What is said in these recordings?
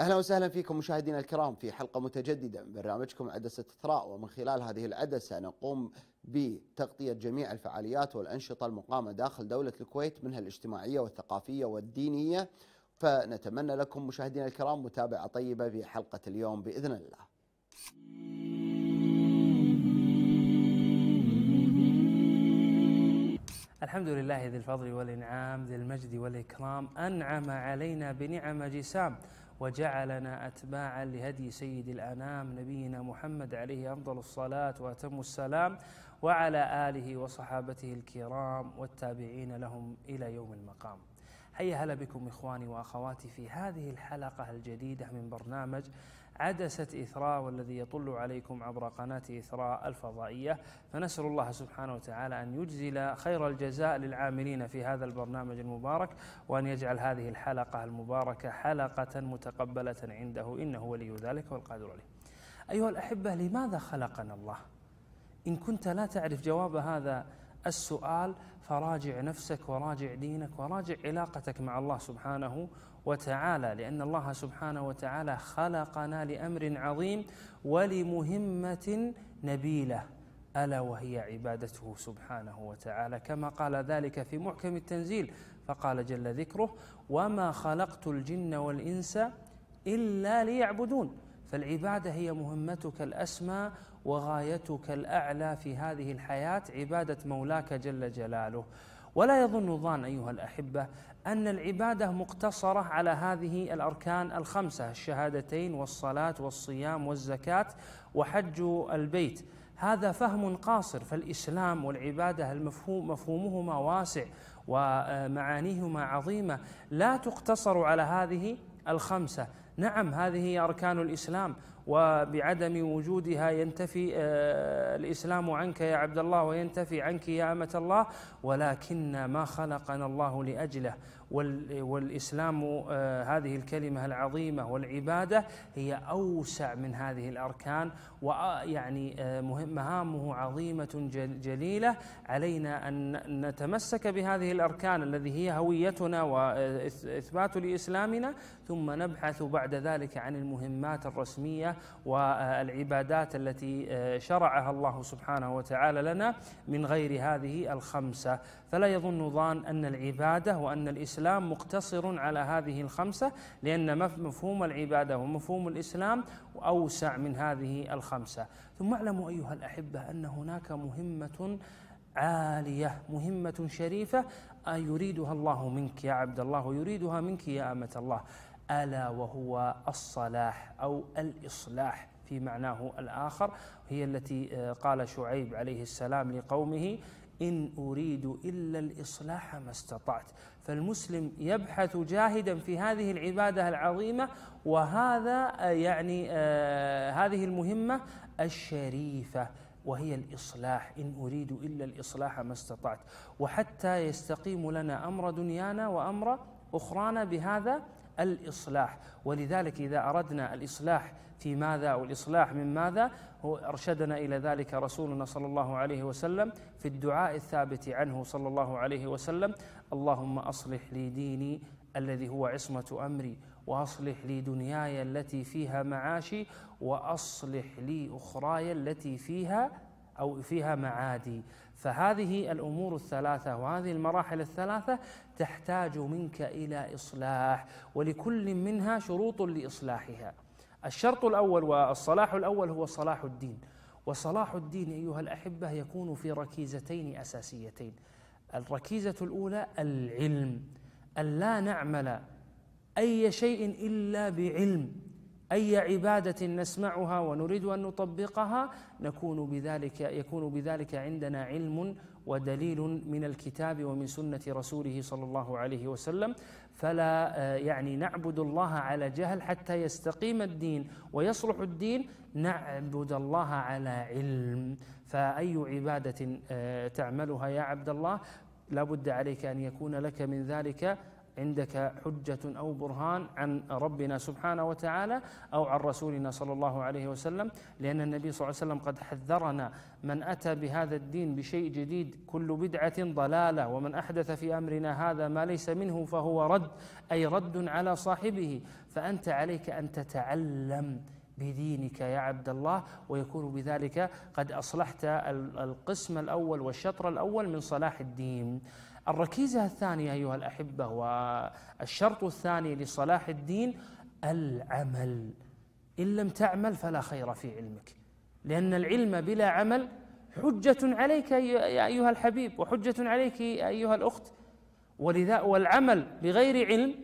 اهلا وسهلا فيكم مشاهدينا الكرام في حلقه متجدده من برنامجكم عدسه اثراء ومن خلال هذه العدسه نقوم بتغطيه جميع الفعاليات والانشطه المقامه داخل دوله الكويت منها الاجتماعيه والثقافيه والدينيه فنتمنى لكم مشاهدينا الكرام متابعه طيبه في حلقه اليوم باذن الله. الحمد لله ذي الفضل والانعام ذي المجد والاكرام انعم علينا بنعم جسام وجعلنا أتباعا لهدي سيد الأنام نبينا محمد عليه أفضل الصلاة وأتم السلام وعلى آله وصحابته الكرام والتابعين لهم إلى يوم المقام هيا هلا بكم إخواني وأخواتي في هذه الحلقة الجديدة من برنامج عدسة إثراء والذي يطل عليكم عبر قناة إثراء الفضائية فنسأل الله سبحانه وتعالى أن يجزل خير الجزاء للعاملين في هذا البرنامج المبارك وأن يجعل هذه الحلقة المباركة حلقة متقبلة عنده إنه ولي ذلك والقادر عليه أيها الأحبة لماذا خلقنا الله؟ إن كنت لا تعرف جواب هذا السؤال فراجع نفسك وراجع دينك وراجع علاقتك مع الله سبحانه وتعالى لأن الله سبحانه وتعالى خلقنا لأمر عظيم ولمهمة نبيلة ألا وهي عبادته سبحانه وتعالى كما قال ذلك في محكم التنزيل فقال جل ذكره وما خلقت الجن والإنس إلا ليعبدون فالعباده هي مهمتك الاسمى وغايتك الاعلى في هذه الحياه عباده مولاك جل جلاله ولا يظن ظان ايها الاحبه ان العباده مقتصره على هذه الاركان الخمسه الشهادتين والصلاه والصيام والزكاه وحج البيت هذا فهم قاصر فالاسلام والعباده المفهوم مفهومهما واسع ومعانيهما عظيمه لا تقتصر على هذه الخمسه نعم هذه هي أركان الإسلام وبعدم وجودها ينتفي آه، الإسلام عنك يا عبد الله وينتفي عنك يا أمة الله ولكن ما خلقنا الله لأجله والإسلام آه، هذه الكلمة العظيمة والعبادة هي أوسع من هذه الأركان ويعني آه، مهامه عظيمة جليلة علينا أن نتمسك بهذه الأركان الذي هي هويتنا وإثبات لإسلامنا ثم نبحث بعد بعد ذلك عن المهمات الرسمية والعبادات التي آه، شرعها الله سبحانه وتعالى لنا من غير هذه الخمسة فلا يظن ظان أن العبادة وأن الإسلام مقتصر على هذه الخمسة لأن مفهوم العبادة ومفهوم الإسلام أوسع من هذه الخمسة ثم اعلموا أيها الأحبة أن هناك مهمة عالية مهمة شريفة آه، يريدها الله منك يا عبد الله ويريدها منك يا أمة الله الا وهو الصلاح او الاصلاح في معناه الاخر هي التي آه، قال شعيب عليه السلام لقومه ان اريد الا الاصلاح ما استطعت فالمسلم يبحث جاهدا في هذه العباده العظيمه وهذا آه، يعني آه، هذه المهمه الشريفه وهي الإصلاح إن أريد إلا الإصلاح ما استطعت وحتى يستقيم لنا أمر دنيانا وأمر أخرانا بهذا الإصلاح ولذلك إذا أردنا الإصلاح في ماذا والإصلاح من ماذا هو أرشدنا إلى ذلك رسولنا صلى الله عليه وسلم في الدعاء الثابت عنه صلى الله عليه وسلم اللهم أصلح لي ديني الذي هو عصمة أمري واصلح لي دنياي التي فيها معاشي واصلح لي اخراي التي فيها أو فيها معادي فهذه الأمور الثلاثة وهذه المراحل الثلاثة تحتاج منك إلى إصلاح ولكل منها شروط لإصلاحها الشرط الأول والصلاح الأول هو صلاح الدين وصلاح الدين أيها الأحبة يكون في ركيزتين أساسيتين الركيزة الأولى العلم أن لا نعمل أي شيء إلا بعلم اي عباده نسمعها ونريد ان نطبقها نكون بذلك يكون بذلك عندنا علم ودليل من الكتاب ومن سنه رسوله صلى الله عليه وسلم فلا آه، يعني نعبد الله على جهل حتى يستقيم الدين ويصلح الدين نعبد الله على علم فاي عباده آه، تعملها يا عبد الله لابد عليك ان يكون لك من ذلك عندك حجة أو برهان عن ربنا سبحانه وتعالى أو عن رسولنا صلى الله عليه وسلم لأن النبي صلى الله عليه وسلم قد حذرنا من أتى بهذا الدين بشيء جديد كل بدعة ضلالة ومن أحدث في أمرنا هذا ما ليس منه فهو رد أي رد على صاحبه فأنت عليك أن تتعلم بدينك يا عبد الله ويكون بذلك قد أصلحت القسم الأول والشطر الأول من صلاح الدين الركيزة الثانية أيها الأحبة والشرط الثاني لصلاح الدين العمل إن لم تعمل فلا خير في علمك لأن العلم بلا عمل حجة عليك يا أيها الحبيب وحجة عليك يا أيها الأخت ولذا والعمل بغير علم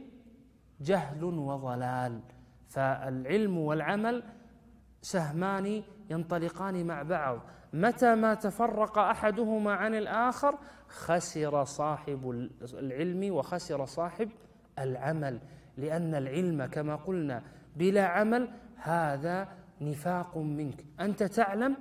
جهل وضلال فالعلم والعمل سهمان ينطلقان مع بعض متى ما تفرق احدهما عن الاخر خسر صاحب العلم وخسر صاحب العمل لان العلم كما قلنا بلا عمل هذا نفاق منك انت تعلم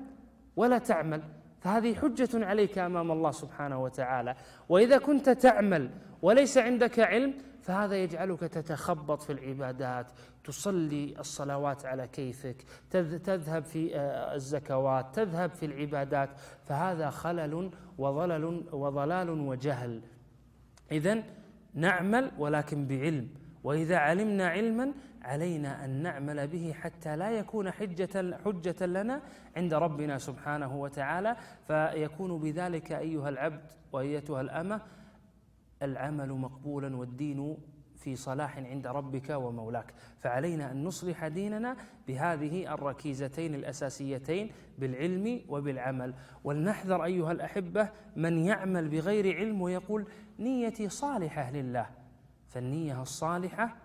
ولا تعمل فهذه حجه عليك امام الله سبحانه وتعالى واذا كنت تعمل وليس عندك علم فهذا يجعلك تتخبط في العبادات تصلي الصلوات على كيفك تذهب في آه، الزكوات تذهب في العبادات فهذا خلل وضلل وضلال وجهل إذا نعمل ولكن بعلم وإذا علمنا علما علينا أن نعمل به حتى لا يكون حجة حجة لنا عند ربنا سبحانه وتعالى فيكون بذلك أيها العبد وأيتها الأمة العمل مقبولا والدين في صلاح عند ربك ومولاك فعلينا أن نصلح ديننا بهذه الركيزتين الأساسيتين بالعلم وبالعمل ولنحذر أيها الأحبة من يعمل بغير علم ويقول نيتي صالحة لله فالنية الصالحة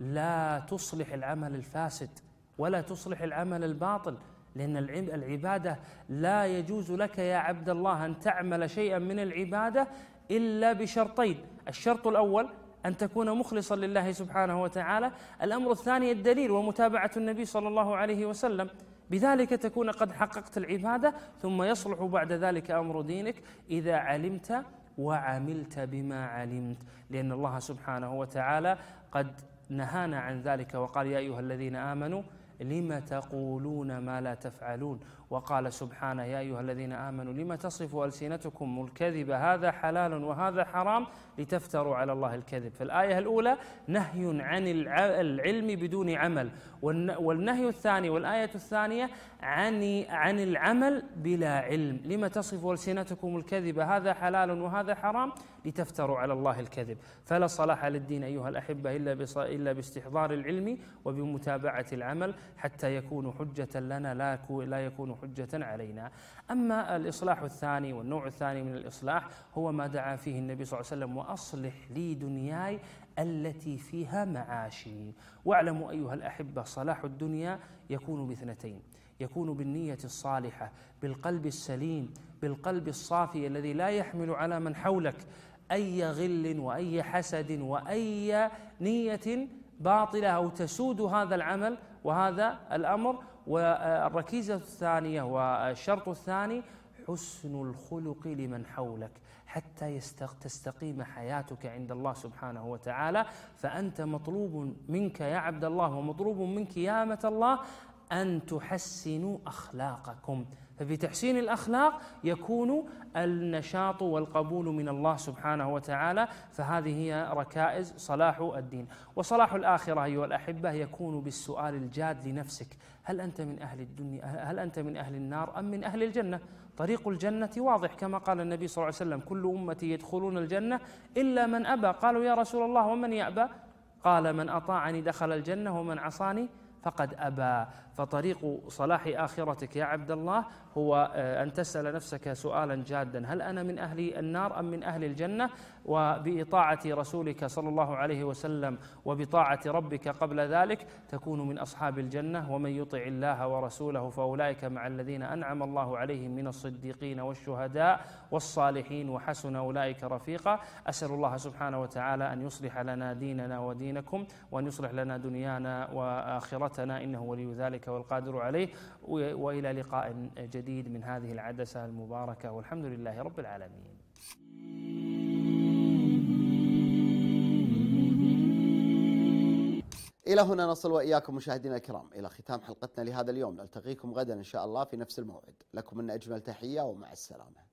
لا تصلح العمل الفاسد ولا تصلح العمل الباطل لأن العبادة لا يجوز لك يا عبد الله أن تعمل شيئا من العبادة إلا بشرطين الشرط الأول أن تكون مخلصا لله سبحانه وتعالى الأمر الثاني الدليل ومتابعة النبي صلى الله عليه وسلم بذلك تكون قد حققت العبادة ثم يصلح بعد ذلك أمر دينك إذا علمت وعملت بما علمت لأن الله سبحانه وتعالى قد نهانا عن ذلك وقال يا أيها الذين آمنوا لم تقولون ما لا تفعلون وقال سبحانه يا أيها الذين آمنوا لم تصف ألسنتكم الكذب هذا حلال وهذا حرام لتفتروا على الله الكذب فالآية الأولى نهي عن العلم بدون عمل والنهي الثاني والآية الثانية عن عن العمل بلا علم لم تصف ألسنتكم الكذب هذا حلال وهذا حرام لتفتروا على الله الكذب فلا صلاح للدين أيها الأحبة إلا, بص... إلا باستحضار العلم وبمتابعة العمل حتى يكون حجة لنا لا, كو... لا يكون حجة علينا أما الإصلاح الثاني والنوع الثاني من الإصلاح هو ما دعا فيه النبي صلى الله عليه وسلم وأصلح لي دنياي التي فيها معاشي واعلموا أيها الأحبة صلاح الدنيا يكون باثنتين يكون بالنية الصالحة بالقلب السليم بالقلب الصافي الذي لا يحمل على من حولك أي غل وأي حسد وأي نية باطلة أو تسود هذا العمل وهذا الأمر والركيزة الثانية والشرط الثاني حسن الخلق لمن حولك حتى تستقيم حياتك عند الله سبحانه وتعالى فأنت مطلوب منك يا عبد الله ومطلوب منك يا أمة الله أن تحسنوا أخلاقكم فبتحسين الأخلاق يكون النشاط والقبول من الله سبحانه وتعالى فهذه هي ركائز صلاح الدين وصلاح الآخرة أيها الأحبة يكون بالسؤال الجاد لنفسك هل أنت من أهل الدنيا هل أنت من أهل النار أم من أهل الجنة طريق الجنة واضح كما قال النبي صلى الله عليه وسلم كل أمتي يدخلون الجنة إلا من أبى قالوا يا رسول الله ومن يأبى قال من أطاعني دخل الجنة ومن عصاني فقد أبى فطريق صلاح آخرتك يا عبد الله هو آه، أن تسأل نفسك سؤالا جادا هل أنا من أهل النار أم من أهل الجنة وبإطاعة رسولك صلى الله عليه وسلم وبطاعة ربك قبل ذلك تكون من أصحاب الجنة ومن يطع الله ورسوله فأولئك مع الذين أنعم الله عليهم من الصديقين والشهداء والصالحين وحسن أولئك رفيقا أسأل الله سبحانه وتعالى أن يصلح لنا ديننا ودينكم وأن يصلح لنا دنيانا وآخرتنا إنه ولي ذلك والقادر عليه والى لقاء جديد من هذه العدسه المباركه والحمد لله رب العالمين. إلى هنا نصل وإياكم مشاهدينا الكرام إلى ختام حلقتنا لهذا اليوم نلتقيكم غدا إن شاء الله في نفس الموعد لكم من أجمل تحية ومع السلامة